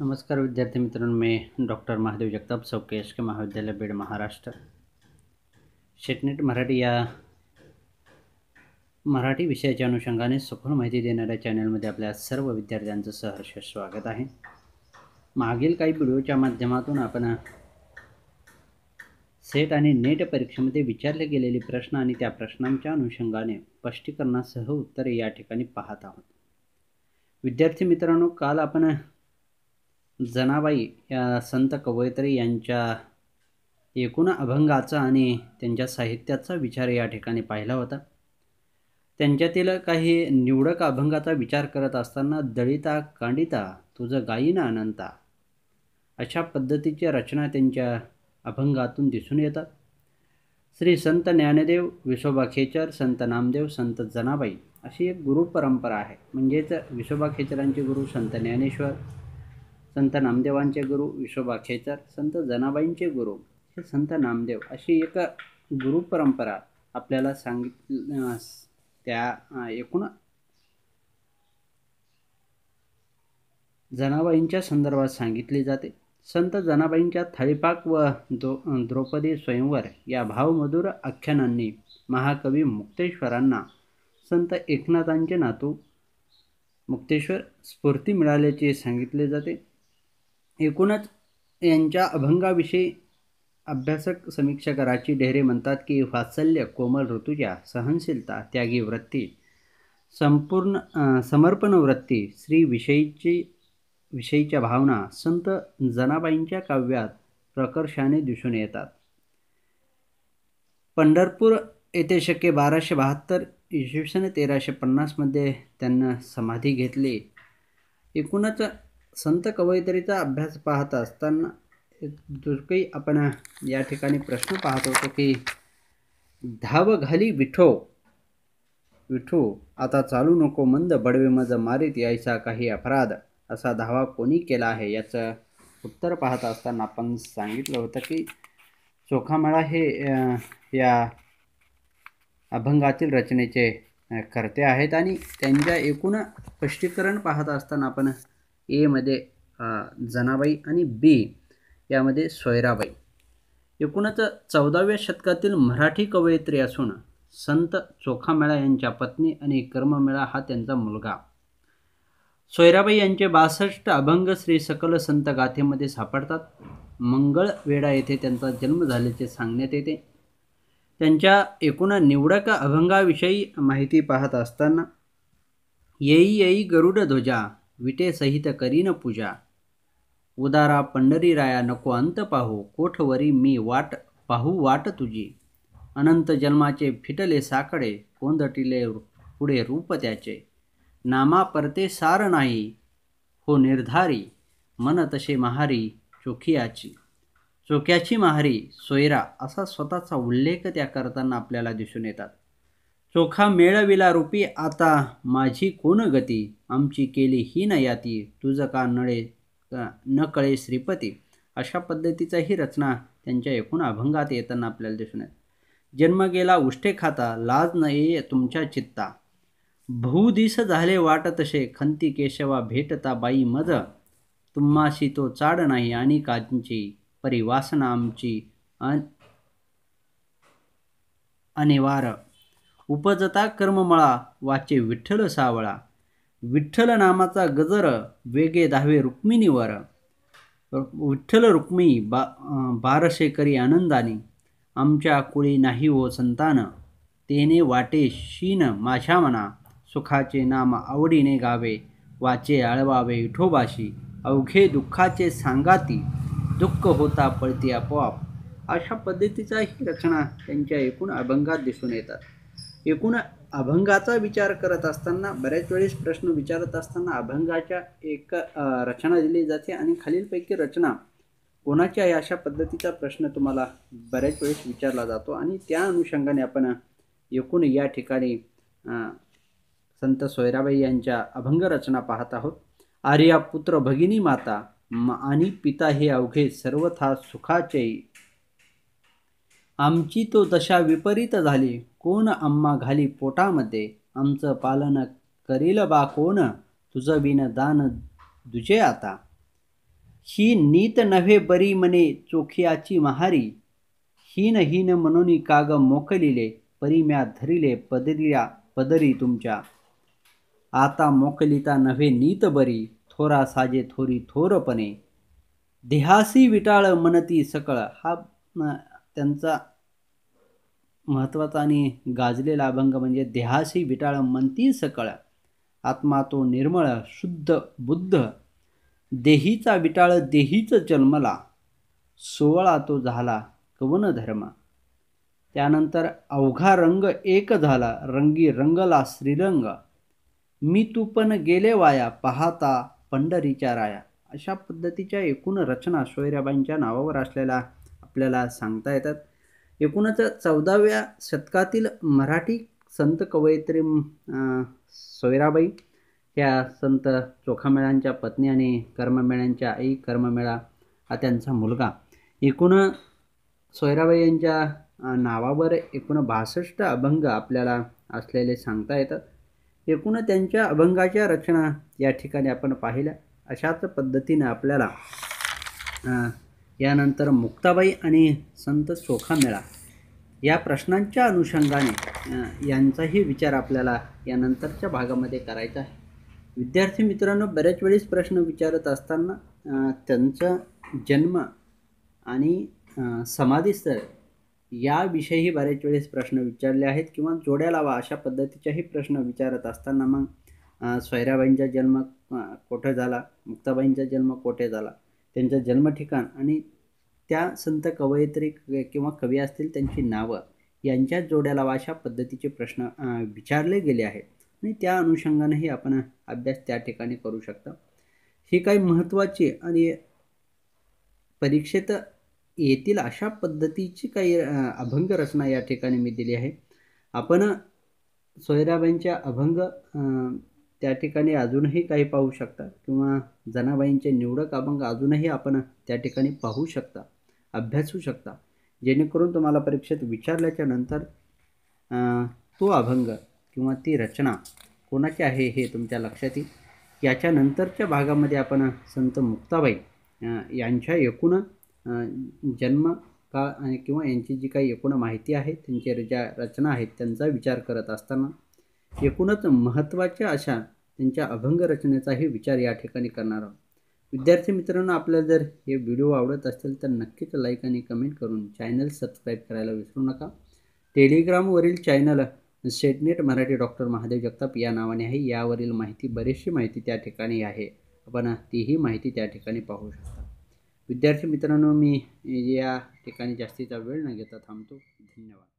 नमस्कार विद्यार्थी मित्रांनो मी डॉक्टर महादेव जगताप चौके एस के महाविद्यालय बीड महाराष्ट्र शेटनेट मराठी या मराठी विषयाच्या अनुषंगाने सखोल माहिती देणाऱ्या चॅनलमध्ये आपल्या सर्व विद्यार्थ्यांचं सहर्ष स्वागत आहे मागील काही व्हिडिओच्या माध्यमातून आपण सेट आणि नेट परीक्षेमध्ये विचारले गेलेले प्रश्न आणि त्या प्रश्नांच्या अनुषंगाने स्पष्टीकरणासह उत्तरे या ठिकाणी पाहत आहोत विद्यार्थी मित्रांनो काल आपण जनाबाई या संत कवयत्री यांच्या एकूण अभंगाचा आणि त्यांच्या साहित्याचा विचार या ठिकाणी पाहिला होता त्यांच्यातील काही निवडक अभंगाचा विचार करत असताना दळिता कांडिता तुझं गायीन अनंता अशा पद्धतीची रचना त्यांच्या अभंगातून दिसून येतात श्री संत ज्ञानदेव विसोबा खेचर संत नामदेव संत जनाबाई अशी एक गुरु परंपरा आहे म्हणजेच विसोबा खेचरांचे गुरु संत ज्ञानेश्वर संत नामदेवांचे गुरु विश्वभा खेचर संत जनाबाईंचे गुरु हे संत नामदेव अशी एक गुरु परंपरा आपल्याला सांगित त्या एकूण जनाबाईंच्या संदर्भात सांगितली जाते संत जनाबाईंच्या थाळीपाक व द्रो द्रौपदी स्वयंवर या भावमधुर आख्यानांनी महाकवी मुक्तेश्वरांना संत एकनाथांचे नातू मुक्तेश्वर स्फूर्ती मिळाल्याचे सांगितले जाते एकूणच यांच्या अभंगाविषयी अभ्यासक समीक्षकराची डेहरे म्हणतात की वात्सल्य कोमल ऋतुजा सहनशीलता त्यागी वृत्ती संपूर्ण समर्पण वृत्ती श्रीविषयीची विषयीच्या भावना संत जनाबाईंच्या काव्यात प्रकर्षाने दिसून येतात पंढरपूर येथे शक्य बाराशे बहात्तर इसवी सन तेराशे पन्नासमध्ये त्यांना समाधी घेतली एकूणच संत कवयित्रीचा अभ्यास पाहत असताना जो काही आपण या ठिकाणी प्रश्न पाहत होतो की धाव घाली विठो विठू आता चालू नको मंद बडवे मज मारीत यायचा काही अपराध असा धावा कोणी केला आहे याचं उत्तर पाहत असताना आपण सांगितलं होतं की चोखामाळा हे या अभंगातील रचनेचे करते आहेत आणि त्यांच्या एकूण स्पष्टीकरण पाहत असताना आपण एमध्ये जनाबाई आणि बी यामध्ये सोयराबाई एकूणच चौदाव्या शतकातील मराठी कवयित्री असून संत चोखामेळा यांच्या पत्नी आणि कर्ममेळा हा त्यांचा मुलगा सोयराबाई यांचे बासष्ट अभंग श्री सकल संत गाथेमध्ये सापडतात मंगळवेढा येथे त्यांचा जन्म झाल्याचे सांगण्यात येते त्यांच्या एकूण निवडक अभंगाविषयी माहिती पाहत असताना येई येई गरुड ध्वजा विटेसहित करीन पूजा उदारा पंढरीराया राया नको अंत पाहू कोठवरी मी वाट पाहू वाट तुझी अनंत जन्माचे फिटले साकडे कोंदटिले पुढे रूप त्याचे नामा परते सार नाही हो निर्धारी मन तसे महारी चोखियाची चोख्याची महारी सोयरा असा स्वतःचा उल्लेख त्या करताना आपल्याला दिसून येतात चोखा मेळविला रूपी आता माझी कोण गती आमची केली ही न याती तुझं का नळे न कळे श्रीपती अशा पद्धतीचा ही रचना त्यांच्या एकूण अभंगात येताना आपल्याला दिसून येत जन्म गेला उष्टे खाता लाज न ये तुमच्या चित्ता बहुदिस झाले वाट तसे खंती केशवा भेटता बाई मज तुम्हाशी तो चाड नाही आणि कांची परिवासना आमची अन अनिवार्य उपजता कर्ममळा वाचे विठ्ठल सावळा विठ्ठल नामाचा गजर वेगे दहावे रुक्मिणीवर विठ्ठल रुक्मी बा बारशेकरी करी आनंदाने आमच्या कुळी नाही हो संतान तेने वाटे शीन माझ्या मना सुखाचे नाम आवडीने गावे वाचे आळवावे विठोबाशी अवघे दुःखाचे सांगाती दुःख होता पळती आपोआप अशा पद्धतीचाही रचना त्यांच्या एकूण अभंगात दिसून येतात एकूण अभंगाचा विचार करत असताना बऱ्याच वेळेस प्रश्न विचारत असताना अभंगाच्या एक रचना दिली जाते आणि खालीलपैकी रचना कोणाची आहे अशा पद्धतीचा प्रश्न तुम्हाला बऱ्याच वेळेस विचारला जातो आणि त्या अनुषंगाने आपण एकूण या ठिकाणी संत सोयराबाई यांच्या अभंग रचना पाहत आहोत आर्या पुत्र भगिनी माता आणि पिता हे अवघे सर्वथा सुखाचे आमची तो दशा विपरीत झाली कोण अम्मा घाली पोटामध्ये आमचं पालन करील बा कोण तुझं विन दान दुजे आता ही नीत नव्हे बरी मने चोखियाची महारी हीन हीन मनोनी काग मोकलिले परी म्या धरिले पदरिया पदरी तुमच्या आता मोकलिता नव्हे नीत बरी थोरा साजे थोरी थोरपणे देहासी विटाळ मनती सकळ हा त्यांचा महत्त्वाचा आणि गाजलेला अभंग म्हणजे देहाशी विटाळ मनती सकळ आत्मा तो निर्मळ शुद्ध बुद्ध देहीचा विटाळ देहीच जन्मला सोवळा तो झाला कवन धर्म त्यानंतर अवघा रंग एक झाला रंगी रंगला श्रीरंग मी तू पण गेले वाया पाहता पंढरीच्या राया अशा पद्धतीच्या एकूण रचना सोयराबाईंच्या नावावर असलेल्या आपल्याला सांगता येतात एकूणच चौदाव्या शतकातील मराठी संत कवयित्री सोयराबाई ह्या संत चोखामेळांच्या पत्नी आणि कर्ममेळ्यांच्या आई कर्ममेळा हा त्यांचा मुलगा एकूण सोयराबाई यांच्या नावावर एकूण बासष्ट अभंग आपल्याला असलेले सांगता येतात एकूण त्यांच्या अभंगाच्या रचना या ठिकाणी आपण पाहिल्या अशाच पद्धतीने आपल्याला यानंतर मुक्ताबाई आणि संत सोखा मेळा या प्रश्नांच्या अनुषंगाने यांचाही विचार आपल्याला यानंतरच्या भागामध्ये करायचा आहे विद्यार्थी मित्रांनो बऱ्याच वेळेस प्रश्न विचारत असताना त्यांचा जन्म आणि समाधीस्तर याविषयीही बऱ्याच वेळेस प्रश्न विचारले आहेत किंवा जोड्या लावा अशा पद्धतीच्याही प्रश्न विचारत असताना मग सोयराबाईंचा जन्म कोठे झाला मुक्ताबाईंचा जन्म कोठे झाला त्यांचं जन्मठिकाण आणि त्या संत कवयित्री किंवा कवी असतील त्यांची नावं यांच्या जोड्या लावा अशा पद्धतीचे प्रश्न विचारले गेले आहेत आणि त्या अनुषंगानेही आपण अभ्यास त्या ठिकाणी करू शकतो ही काही महत्त्वाची आणि परीक्षेत येतील अशा पद्धतीची काही अभंग रचना या ठिकाणी मी दिली आहे आपण सोयराबाईंच्या अभंग त्या ठिकाणी अजूनही काही पाहू शकता किंवा जनाबाईंचे निवडक अभंग अजूनही आपण त्या ठिकाणी पाहू शकता अभ्यासू शकता जेणेकरून तुम्हाला परीक्षेत विचारल्याच्या नंतर तो अभंग किंवा ती रचना कोणाची आहे हे तुमच्या लक्षात येईल याच्यानंतरच्या भागामध्ये आपण संत मुक्ताबाई यांच्या एकूण जन्म का किंवा यांची जी काही एकूण माहिती आहे त्यांच्या ज्या रचना आहेत त्यांचा विचार करत असताना एकूणच महत्त्वाच्या अशा त्यांच्या अभंग रचनेचाही विचार या ठिकाणी करणार आहोत विद्यार्थी मित्रांनो आपल्याला जर हे व्हिडिओ आवडत असेल तर नक्कीच लाईक आणि कमेंट करून चॅनल सबस्क्राईब करायला विसरू नका टेलिग्रामवरील channel SET NET Marathi doctor Mahadev Jagtap या नावाने आहे यावरील माहिती बरीचशी माहिती त्या ठिकाणी आहे आपण तीही माहिती त्या ठिकाणी पाहू शकता विद्यार्थी मित्रांनो मी या ठिकाणी जास्तीचा वेळ न घेता थांबतो धन्यवाद